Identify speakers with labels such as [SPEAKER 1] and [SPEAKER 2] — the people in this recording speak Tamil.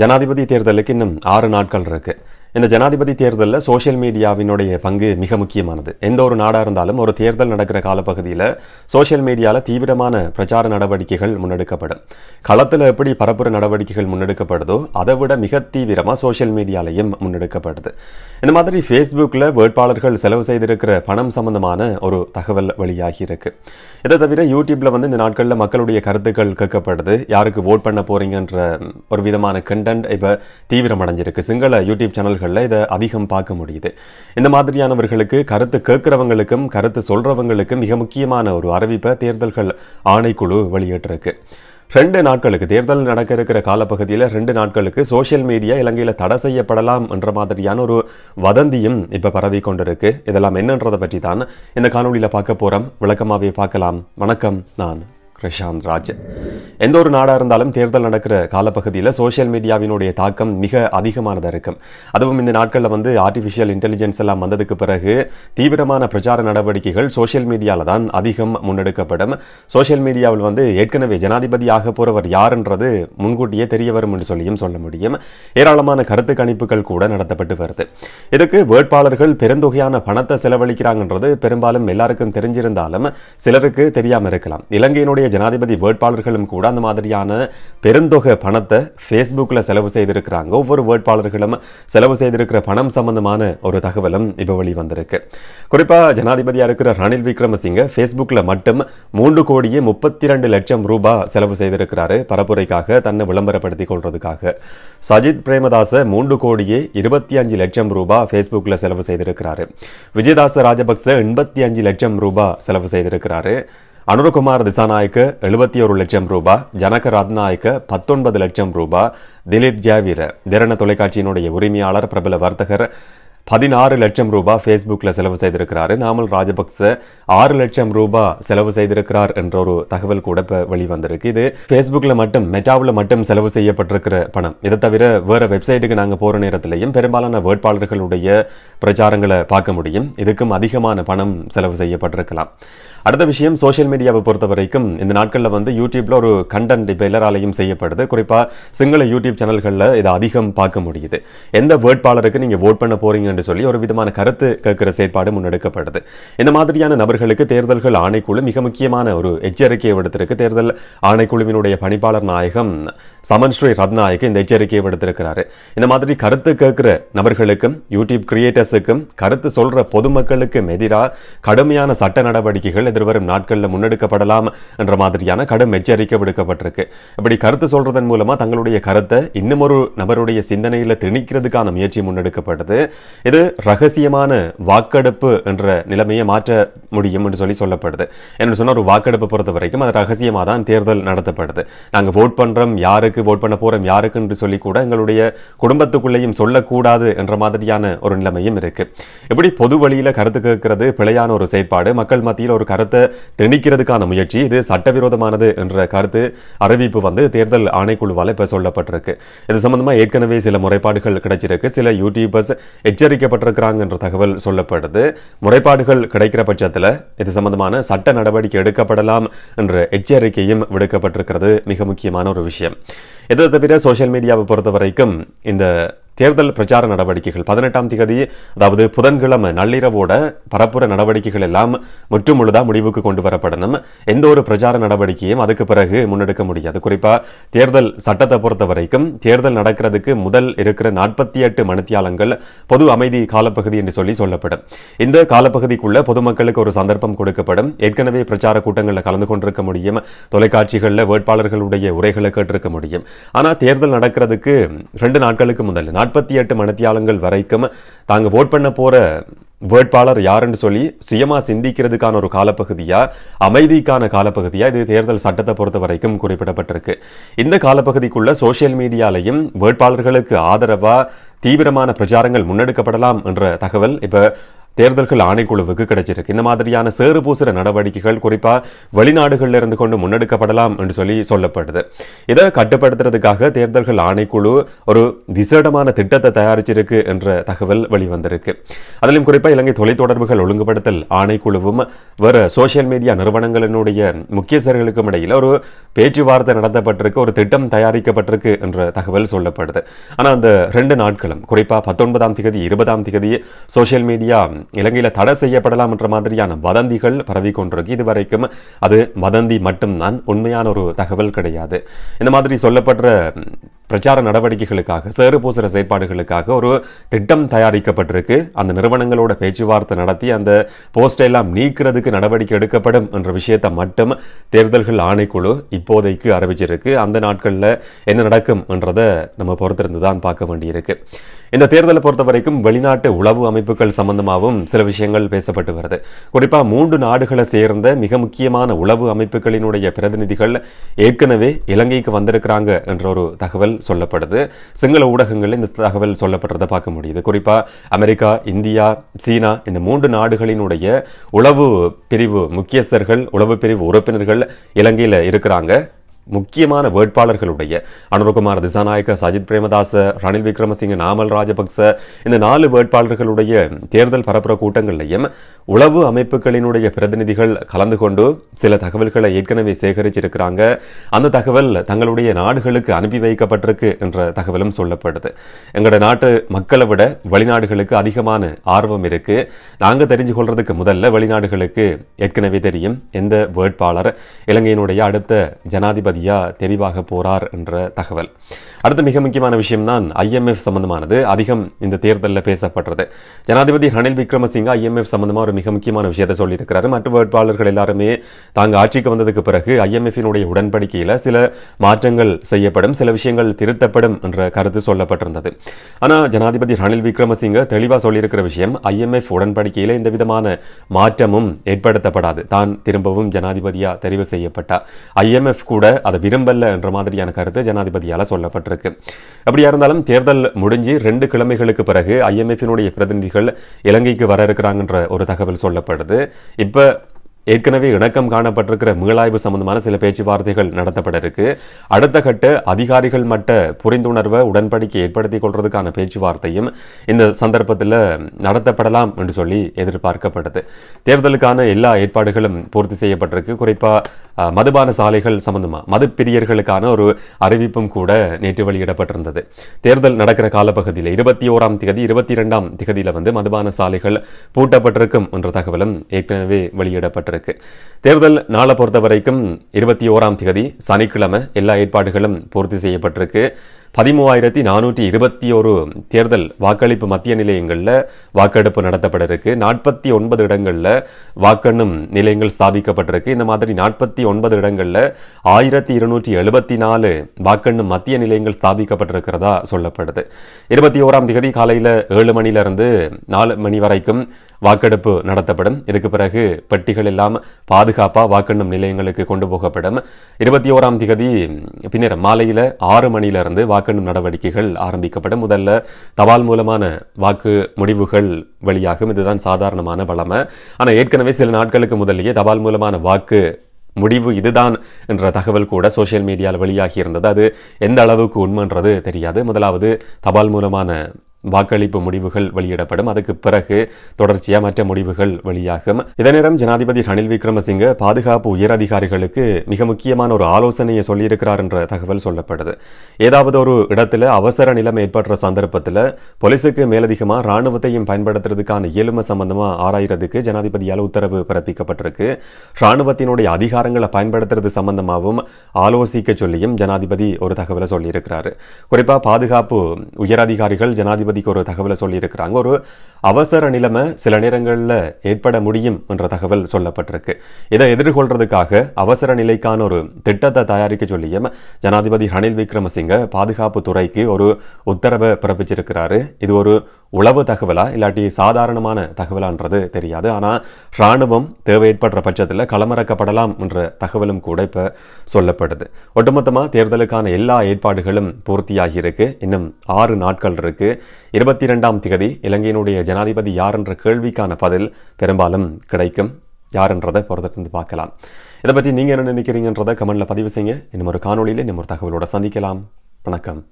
[SPEAKER 1] ஜனாதிபதி தேர்தலுக்கு இன்னும் ஆறு நாட்கள் இருக்குது இந்த ஜனாதிபதி தேர்தலில் சோசியல் மீடியாவினுடைய பங்கு மிக முக்கியமானது எந்த ஒரு நாடாக இருந்தாலும் ஒரு தேர்தல் நடக்கிற காலப்பகுதியில் சோசியல் மீடியாவில் தீவிரமான பிரச்சார நடவடிக்கைகள் முன்னெடுக்கப்படும் களத்தில் எப்படி பரப்புற நடவடிக்கைகள் முன்னெடுக்கப்படுதோ அதை விட மிக தீவிரமாக சோசியல் மீடியாலையும் முன்னெடுக்கப்படுது இந்த மாதிரி ஃபேஸ்புக்கில் வேட்பாளர்கள் செலவு செய்திருக்கிற பணம் சம்பந்தமான ஒரு தகவல் வழியாகி இருக்கு இதை தவிர யூடியூப்பில் வந்து இந்த நாட்களில் மக்களுடைய கருத்துக்கள் கேட்கப்படுது யாருக்கு ஓட் பண்ண போகிறீங்கன்ற ஒரு விதமான கண்டென்ட் இப்போ தீவிரமடைஞ்சிருக்கு சிங்கள யூடியூப் சேனல்கள் இளைஞர்களில் இதை அதிகம் பார்க்க முடியுது இந்த மாதிரியானவர்களுக்கு கருத்து கேட்குறவங்களுக்கும் கருத்து சொல்கிறவங்களுக்கும் மிக முக்கியமான ஒரு அறிவிப்பை தேர்தல்கள் ஆணைக்குழு வெளியிட்டிருக்கு ரெண்டு நாட்களுக்கு தேர்தல் நடக்க இருக்கிற காலப்பகுதியில் ரெண்டு நாட்களுக்கு சோசியல் மீடியா இலங்கையில் தடை செய்யப்படலாம் என்ற மாதிரியான ஒரு வதந்தியும் இப்போ பரவி கொண்டிருக்கு இதெல்லாம் என்னன்றதை பற்றி தான் இந்த காணொலியில் பார்க்க போகிறோம் விளக்கமாகவே பார்க்கலாம் வணக்கம் நான் பிரசாந்த் ராஜ் எந்த ஒரு நாடாக இருந்தாலும் தேர்தல் நடக்கிற காலப்பகுதியில் சோஷியல் மீடியாவினுடைய தாக்கம் மிக அதிகமானதாக இருக்கும் அதுவும் இந்த நாட்களில் வந்து ஆர்டிஃபிஷியல் இன்டெலிஜென்ஸ் எல்லாம் வந்ததுக்கு பிறகு தீவிரமான பிரச்சார நடவடிக்கைகள் சோஷியல் மீடியாவில் தான் அதிகம் முன்னெடுக்கப்படும் சோஷியல் மீடியாவில் வந்து ஏற்கனவே ஜனாதிபதி ஆக போகிறவர் யாருன்றது முன்கூட்டியே தெரிய வரும் என்று சொல்லியும் சொல்ல முடியும் ஏராளமான கருத்து கணிப்புகள் கூட நடத்தப்பட்டு வருது இதுக்கு வேட்பாளர்கள் பெருந்தொகையான பணத்தை செலவழிக்கிறாங்கன்றது பெரும்பாலும் எல்லாருக்கும் தெரிஞ்சிருந்தாலும் சிலருக்கு தெரியாமல் இருக்கலாம் இலங்கையினுடைய ஜனாதிபதி வேட்பாளர்களும் கூட அந்த மாதிரியான பெருந்தொகை பணத்தை ஃபேஸ்புக்கில் செலவு செய்திருக்கிறாங்க ஒவ்வொரு வேட்பாளர்களும் செலவு செய்திருக்கிற பணம் சம்பந்தமான ஒரு தகவலும் இப்போ வந்திருக்கு குறிப்பாக ஜனாதிபதியாக இருக்கிற ரணில் விக்ரமசிங்க ஃபேஸ்புக்கில் மட்டும் மூன்று கோடியே முப்பத்தி ரெண்டு லட்சம் ரூபாய் செலவு செய்திருக்கிறாரு பரப்புரைக்காக தன்னை விளம்பரப்படுத்திக் கொள்றதுக்காக சஜித் பிரேமதாச மூன்று கோடியே இருபத்தி அஞ்சு லட்சம் ரூபாய் ஃபேஸ்புக்கில் செலவு செய்திருக்கிறாரு விஜயதாச ராஜபக்ச எண்பத்தி அஞ்சு லட்சம் ரூபாய் செலவு செய்திருக்கிறாரு அனுருகுமார் திசாநாயக்கு எழுபத்தி ஒரு லட்சம் ரூபாய் ஜனக ரத்நாயக்கு பத்தொன்பது லட்சம் ரூபாய் திலீப் ஜாவீர திரண தொலைக்காட்சியினுடைய உரிமையாளர் பிரபல வர்த்தகர் பதினாறு லட்சம் ரூபாய் ஃபேஸ்புக்கில் செலவு செய்திருக்கிறாரு நாமல் ராஜபக்ச ஆறு லட்சம் ரூபாய் செலவு செய்திருக்கிறார் என்ற ஒரு தகவல் கூட இப்போ வெளிவந்திருக்கு இது ஃபேஸ்புக்கில் மட்டும் மெட்டாவில் மட்டும் செலவு செய்யப்பட்டிருக்கிற பணம் இதை தவிர வேறு வெப்சைட்டுக்கு நாங்கள் போகிற நேரத்திலையும் பெரும்பாலான வேட்பாளர்களுடைய பிரச்சாரங்களை பார்க்க முடியும் இதுக்கும் அதிகமான பணம் செலவு செய்யப்பட்டிருக்கலாம் அடுத்த விஷயம் சோஷியல் மீடியாவை பொறுத்த வரைக்கும் இந்த நாட்களில் வந்து யூடியூப்பில் ஒரு கண்டென்ட் இப்போ எல்லாராலையும் செய்யப்படுது குறிப்பாக சிங்கள யூடியூப் சேனல்களில் இதை அதிகம் பார்க்க முடியுது எந்த வேட்பாளருக்கு நீங்கள் ஓட் பண்ண போகிறீங்க என்று சொல்லி ஒரு விதமான கருத்து கேட்கிற செயற்பாடு முன்னெடுக்கப்படுது இந்த மாதிரியான நபர்களுக்கு தேர்தல்கள் ஆணைக்குழு மிக முக்கியமான ஒரு எச்சரிக்கையை விடுத்திருக்கு தேர்தல் ஆணைக்குழுவினுடைய பணிப்பாளர் நாயகம் சமன் ஸ்ரீ ரத்நாயக்கு இந்த எச்சரிக்கையை விடுத்திருக்கிறாரு இந்த மாதிரி கருத்து கேட்குற நபர்களுக்கும் யூடியூப் கிரியேட்டர்ஸுக்கும் கருத்து சொல்கிற பொதுமக்களுக்கும் எதிராக கடுமையான சட்ட நடவடிக்கைகள் எதிர்வரும் நாட்களில் முன்னெடுக்கப்படலாம் என்ற மாதிரியான கடும் எச்சரிக்கை விடுக்கப்பட்டிருக்கு இப்படி கருத்து சொல்கிறதன் மூலமாக தங்களுடைய கருத்தை இன்னும் ஒரு நபருடைய சிந்தனையில் திணிக்கிறதுக்கான முயற்சி முன்னெடுக்கப்பட்டது இது ரகசியமான வாக்கெடுப்பு என்ற நிலைமையை மாற்ற முடியும் என்று சொல்லி சொல்லப்படுது என்று சொன்னால் ஒரு வாக்கெடுப்பு பொறுத்த வரைக்கும் அது ரகசியமாக தான் தேர்தல் நடத்தப்படுது நாங்கள் ஓட் பண்ணுறோம் யாருக்கு யாருக்கு ஓட் பண்ண போகிறோம் யாருக்கு என்று சொல்லி கூட எங்களுடைய குடும்பத்துக்குள்ளேயும் சொல்லக்கூடாது என்ற மாதிரியான ஒரு நிலைமையும் இருக்கு எப்படி பொது வழியில் கருத்து கேட்கிறது பிழையான ஒரு செயற்பாடு மக்கள் மத்தியில் ஒரு கருத்தை திணிக்கிறதுக்கான முயற்சி இது சட்டவிரோதமானது என்ற கருத்து அறிவிப்பு வந்து தேர்தல் ஆணைக்குழுவால் இப்போ சொல்லப்பட்டிருக்கு இது சம்பந்தமாக ஏற்கனவே சில முறைப்பாடுகள் கிடைச்சிருக்கு சில யூடியூபர்ஸ் எச்சரிக்கப்பட்டிருக்கிறாங்க என்ற தகவல் சொல்லப்படுது முறைப்பாடுகள் கிடைக்கிற பட்சத்தில் இது சம்பந்தமான சட்ட நடவடிக்கை எடுக்கப்படலாம் என்ற எச்சரிக்கையும் விடுக்கப்பட்டிருக்கிறது மிக முக்கியமான ஒரு விஷயம் இதை தவிர சோஷியல் மீடியாவை பொறுத்த வரைக்கும் இந்த தேர்தல் பிரச்சார நடவடிக்கைகள் பதினெட்டாம் தேதி அதாவது புதன்கிழமை நள்ளிரவோட பரப்புற நடவடிக்கைகள் எல்லாம் முற்றுமுழுதா முடிவுக்கு கொண்டு வரப்படணும் எந்த ஒரு பிரச்சார நடவடிக்கையும் அதுக்கு பிறகு முன்னெடுக்க முடியாது குறிப்பாக தேர்தல் சட்டத்தை பொறுத்த வரைக்கும் தேர்தல் நடக்கிறதுக்கு முதல் இருக்கிற நாற்பத்தி எட்டு மணித்தியாலங்கள் பொது அமைதி காலப்பகுதி என்று சொல்லி சொல்லப்படும் இந்த காலப்பகுதிக்குள்ள பொதுமக்களுக்கு ஒரு சந்தர்ப்பம் கொடுக்கப்படும் ஏற்கனவே பிரச்சார கூட்டங்களில் கலந்து கொண்டிருக்க முடியும் தொலைக்காட்சிகளில் வேட்பாளர்களுடைய உரைகளை கேட்டிருக்க முடியும் ஆனால் தேர்தல் நடக்கிறதுக்கு ரெண்டு நாட்களுக்கு முதல் நாற்பத்தி எட்டு மனத்தியாளங்கள் வரைக்கும் தாங்க ஓட் பண்ண போற வேட்பாளர் யாருன்னு சொல்லி சுயமா சிந்திக்கிறதுக்கான ஒரு காலப்பகுதியா அமைதிக்கான காலப்பகுதியா இது தேர்தல் சட்டத்தை பொறுத்த வரைக்கும் குறிப்பிடப்பட்டிருக்கு இந்த காலப்பகுதிக்குள்ள சோசியல் மீடியாலையும் வேட்பாளர்களுக்கு ஆதரவா தீவிரமான பிரச்சாரங்கள் முன்னெடுக்கப்படலாம் என்ற தகவல் இப்போ தேர்தல்கள் ஆணைக்குழுவுக்கு கிடைச்சிருக்கு இந்த மாதிரியான சேறு பூசுற நடவடிக்கைகள் குறிப்பாக வெளிநாடுகளில் இருந்து கொண்டு முன்னெடுக்கப்படலாம் என்று சொல்லி சொல்லப்படுது இதை கட்டுப்படுத்துறதுக்காக தேர்தல்கள் ஆணைக்குழு ஒரு விசேடமான திட்டத்தை தயாரிச்சிருக்கு என்ற தகவல் வெளிவந்திருக்கு அதிலும் குறிப்பாக இலங்கை தொலை தொடர்புகள் ஒழுங்குபடுத்தல் ஆணைக்குழுவும் வேறு சோசியல் மீடியா நிறுவனங்களினுடைய முக்கியஸ்தர்களுக்கும் இடையில் ஒரு பேச்சுவார்த்தை நடத்தப்பட்டிருக்கு ஒரு திட்டம் தயாரிக்கப்பட்டிருக்கு என்ற தகவல் சொல்லப்படுது ஆனால் அந்த ரெண்டு நாட்களும் குறிப்பாக பத்தொன்பதாம் தேதி இருபதாம் தேதி சோசியல் மீடியா இலங்கையில் தடை செய்யப்படலாம் என்ற மாதிரியான வதந்திகள் பரவிக்கொண்டிருக்கு இதுவரைக்கும் அது வதந்தி மட்டும்தான் உண்மையான ஒரு தகவல் கிடையாது இந்த மாதிரி சொல்லப்படுற பிரச்சார நடவடிக்கைகளுக்காக சேறு செயற்பாடுகளுக்காக ஒரு திட்டம் தயாரிக்கப்பட்டிருக்கு அந்த நிறுவனங்களோட பேச்சுவார்த்தை நடத்தி அந்த போஸ்டை எல்லாம் நீக்கிறதுக்கு நடவடிக்கை எடுக்கப்படும் என்ற விஷயத்தை மட்டும் தேர்தல்கள் ஆணைக்குழு இப்போதைக்கு அறிவிச்சிருக்கு அந்த நாட்களில் என்ன நடக்கும் என்றதை நம்ம பொறுத்திருந்து தான் பார்க்க வேண்டியிருக்கு இந்த தேர்தலை பொறுத்த வரைக்கும் வெளிநாட்டு உளவு அமைப்புகள் சம்பந்தமாகவும் சில விஷயங்கள் பேசப்பட்டு வருது குறிப்பாக மூன்று நாடுகளை சேர்ந்த மிக முக்கியமான உளவு அமைப்புகளினுடைய பிரதிநிதிகள் ஏற்கனவே இலங்கைக்கு வந்திருக்கிறாங்க என்ற ஒரு தகவல் தகவல் சொல்லப்படுது சிங்கள ஊடகங்களில் இந்த தகவல் சொல்லப்படுறதை பார்க்க முடியுது குறிப்பாக அமெரிக்கா இந்தியா சீனா இந்த மூன்று நாடுகளினுடைய உளவு பிரிவு முக்கியஸ்தர்கள் உளவு பிரிவு உறுப்பினர்கள் இலங்கையில் இருக்கிறாங்க முக்கியமான வேட்பாளர்களுடைய அனுரகுமார் திசாநாயக்க சஜித் பிரேமதாச ரணில் விக்ரமசிங்க நாமல் ராஜபக்ச இந்த நாலு வேட்பாளர்களுடைய தேர்தல் பரப்புற கூட்டங்களிலையும் உளவு அமைப்புகளினுடைய பிரதிநிதிகள் கலந்து கொண்டு சில தகவல்களை ஏற்கனவே சேகரிச்சிருக்கிறாங்க அந்த தகவல் தங்களுடைய நாடுகளுக்கு அனுப்பி வைக்கப்பட்டிருக்கு என்ற தகவலும் சொல்லப்படுது எங்களோட நாட்டு மக்களை விட வெளிநாடுகளுக்கு அதிகமான ஆர்வம் இருக்கு நாங்கள் தெரிஞ்சு கொள்றதுக்கு முதல்ல வெளிநாடுகளுக்கு ஏற்கனவே தெரியும் எந்த வேட்பாளர் இலங்கையினுடைய அடுத்த ஜனாதிபதி ஜனாதிபதியாக தெளிவாக போகிறார் என்ற தகவல் அடுத்த மிக முக்கியமான விஷயம்தான் ஐஎம்எஃப் சம்பந்தமானது அதிகம் இந்த தேர்தலில் பேசப்பட்டது ஜனாதிபதி ரணில் விக்ரமசிங்க ஐஎம்எஃப் சம்பந்தமாக ஒரு மிக முக்கியமான விஷயத்தை சொல்லியிருக்கிறாரு மற்ற வேட்பாளர்கள் எல்லாருமே தாங்க ஆட்சிக்கு வந்ததுக்கு பிறகு ஐஎம்எஃபினுடைய உடன்படிக்கையில் சில மாற்றங்கள் செய்யப்படும் சில விஷயங்கள் திருத்தப்படும் என்ற கருத்து சொல்லப்பட்டிருந்தது ஆனால் ஜனாதிபதி ரணில் விக்ரமசிங்க தெளிவாக சொல்லியிருக்கிற விஷயம் ஐஎம்எஃப் உடன்படிக்கையில் இந்த விதமான மாற்றமும் ஏற்படுத்தப்படாது தான் திரும்பவும் ஜனாதிபதியாக தெரிவு செய்யப்பட்டார் ஐஎம்எஃப் கூட அதை என்ற மாதிரியான கருத்து ஜனாதிபதியால் சொல்லப்பட்டிருக்கு அப்படியா இருந்தாலும் தேர்தல் முடிஞ்சு ரெண்டு கிழமைகளுக்கு பிறகு ஐஎம்எஃபினுடைய பிரதிநிதிகள் இலங்கைக்கு வர இருக்கிறாங்கன்ற ஒரு தகவல் சொல்லப்படுது இப்போ ஏற்கனவே இணக்கம் காணப்பட்டிருக்கிற மீளாய்வு சம்பந்தமான சில பேச்சுவார்த்தைகள் நடத்தப்பட இருக்கு அடுத்த கட்ட அதிகாரிகள் மட்ட புரிந்துணர்வை உடன்படிக்கை ஏற்படுத்தி கொள்றதுக்கான பேச்சுவார்த்தையும் இந்த சந்தர்ப்பத்தில் நடத்தப்படலாம் என்று சொல்லி எதிர்பார்க்கப்பட்டது தேர்தலுக்கான எல்லா ஏற்பாடுகளும் பூர்த்தி செய்யப்பட்டிருக்கு குறிப்பாக மதுபான சாலைகள் சம்பந்தமாக மது பிரியர்களுக்கான ஒரு அறிவிப்பும் கூட நேற்று வெளியிடப்பட்டிருந்தது தேர்தல் நடக்கிற காலப்பகுதியில் இருபத்தி ஓராம் திகதி இருபத்தி இரண்டாம் திகதியில் வந்து மதுபான சாலைகள் பூட்டப்பட்டிருக்கும் என்ற தகவலும் ஏற்கனவே வெளியிடப்பட்டிருக்கு இருக்கு தேர்தல் நாளை பொறுத்த வரைக்கும் இருபத்தி ஓராம் தேதி சனிக்கிழமை எல்லா ஏற்பாடுகளும் பூர்த்தி செய்யப்பட்டிருக்கு பதிமூவாயிரத்தி நானூற்றி இருபத்தி ஒரு தேர்தல் வாக்களிப்பு மத்திய நிலையங்களில் வாக்கெடுப்பு நடத்தப்பட இருக்கு நாற்பத்தி ஒன்பது இடங்களில் வாக்கெண்ணும் நிலையங்கள் ஸ்தாபிக்கப்பட்டிருக்கு இந்த மாதிரி நாற்பத்தி ஒன்பது இடங்களில் ஆயிரத்தி இருநூற்றி எழுபத்தி நாலு வாக்கெண்ணும் மத்திய நிலையங்கள் ஸ்தாபிக்கப்பட்டிருக்கிறதா சொல்லப்படுது இருபத்தி ஓராம் திகதி காலையில் ஏழு மணிலிருந்து நாலு மணி வரைக்கும் வாக்கெடுப்பு நடத்தப்படும் இதுக்கு பிறகு பெட்டிகள் எல்லாம் பாதுகாப்பாக வாக்கெண்ணும் நிலையங்களுக்கு கொண்டு போகப்படும் இருபத்தி ஓராம் திகதி பின்னர் மாலையில் ஆறு மணியிலிருந்து வாக்கு வாக்கெண்ணும் நடவடிக்கைகள் ஆரம்பிக்கப்படும் முதல்ல தபால் மூலமான வாக்கு முடிவுகள் வெளியாகும் இதுதான் சாதாரணமான வளமை ஆனால் ஏற்கனவே சில நாட்களுக்கு முதலேயே தபால் மூலமான வாக்கு முடிவு இதுதான் என்ற தகவல் கூட சோசியல் மீடியாவில் வெளியாகி இருந்தது அது எந்த அளவுக்கு உண்மைன்றது தெரியாது முதலாவது தபால் மூலமான வாக்களிப்பு முடிவுகள் வெளியிடப்படும் அதுக்கு பிறகு தொடர்ச்சியாக மற்ற முடிவுகள் வெளியாகும் இதே நேரம் ஜனாதிபதி ரணில் விக்ரமசிங்க பாதுகாப்பு உயர் அதிகாரிகளுக்கு மிக முக்கியமான ஒரு ஆலோசனையை சொல்லியிருக்கிறார் என்ற தகவல் சொல்லப்படுது ஏதாவது ஒரு இடத்துல அவசர நிலைமை ஏற்படுற சந்தர்ப்பத்தில் போலீஸுக்கு மேலதிகமாக இராணுவத்தையும் பயன்படுத்துறதுக்கான இயலுமை சம்பந்தமாக ஆராயிறதுக்கு ஜனாதிபதியால் உத்தரவு பிறப்பிக்கப்பட்டிருக்கு இராணுவத்தினுடைய அதிகாரங்களை பயன்படுத்துறது சம்பந்தமாகவும் ஆலோசிக்க சொல்லியும் ஜனாதிபதி ஒரு தகவலை சொல்லியிருக்கிறார் குறிப்பாக பாதுகாப்பு உயரதிகாரிகள் ஜனாதிபதி ஜனாதிபதிக்கு ஒரு தகவலை சொல்லியிருக்கிறாங்க ஒரு அவசர நிலைமை சில நேரங்களில் ஏற்பட முடியும் என்ற தகவல் சொல்லப்பட்டிருக்கு இதை எதிர்கொள்றதுக்காக அவசர நிலைக்கான ஒரு திட்டத்தை தயாரிக்க சொல்லியும் ஜனாதிபதி ரணில் விக்ரமசிங்க பாதுகாப்பு துறைக்கு ஒரு உத்தரவை பிறப்பிச்சிருக்கிறாரு இது ஒரு உளவு தகவலா இல்லாட்டி சாதாரணமான தகவலான்றது தெரியாது ஆனால் இராணுவம் தேவை ஏற்படுற பட்சத்தில் களமிறக்கப்படலாம் என்ற தகவலும் கூட இப்போ சொல்லப்படுது ஒட்டுமொத்தமாக தேர்தலுக்கான எல்லா ஏற்பாடுகளும் பூர்த்தியாகியிருக்கு இன்னும் ஆறு நாட்கள் இருக்குது இருபத்தி இரண்டாம் திகதி இலங்கையினுடைய ஜனாதிபதி யார் என்ற கேள்விக்கான பதில் பெரும்பாலும் கிடைக்கும் யாருன்றதை பொறுத்திருந்து பார்க்கலாம் இதை பற்றி நீங்கள் என்ன நினைக்கிறீங்கன்றதை கமெண்டில் பதிவு செய்யுங்க இன்னும் ஒரு காணொலியில் இன்னும் ஒரு தகவலோட சந்திக்கலாம் வணக்கம்